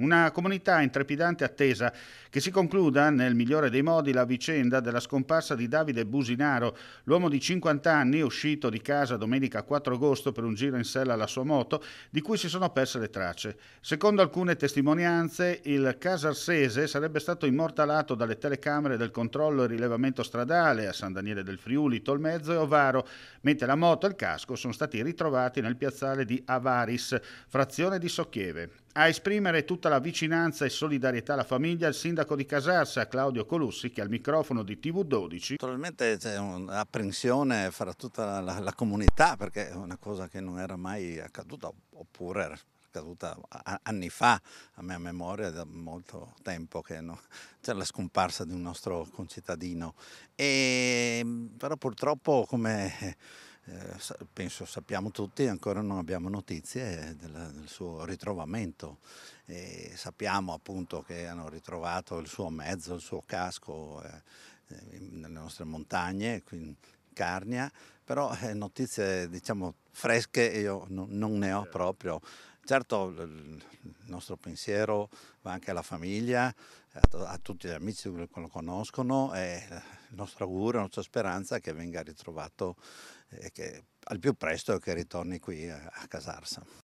Una comunità in trepidante attesa che si concluda nel migliore dei modi la vicenda della scomparsa di Davide Businaro, l'uomo di 50 anni uscito di casa domenica 4 agosto per un giro in sella alla sua moto, di cui si sono perse le tracce. Secondo alcune testimonianze, il casarsese sarebbe stato immortalato dalle telecamere del controllo e rilevamento stradale a San Daniele del Friuli, Tolmezzo e Ovaro, mentre la moto e il casco sono stati ritrovati nel piazzale di Avaris, frazione di Socchieve. A esprimere tutta la vicinanza e solidarietà alla famiglia il sindaco di Casarsa, Claudio Colussi, che al microfono di TV12. Naturalmente c'è un'apprensione fra tutta la, la, comunità perché è una cosa che non era mai accaduta oppure era accaduta anni fa, a mia memoria, da molto tempo che no, c'è la scomparsa di un nostro concittadino. E, però purtroppo come eh, penso sappiamo tutti, ancora non abbiamo notizie eh, del, del suo ritrovamento. E sappiamo appunto che hanno ritrovato il suo mezzo, il suo casco eh, eh nelle nostre montagne, qui in Carnia, però eh, notizie diciamo fresche io no, non ne ho certo. proprio. Certo il nostro pensiero va anche alla famiglia, a, a tutti gli amici che lo conoscono. E, nostro augurio, la nostra speranza è che venga ritrovato e eh, che al più presto che ritorni qui eh, a, a Casarsa.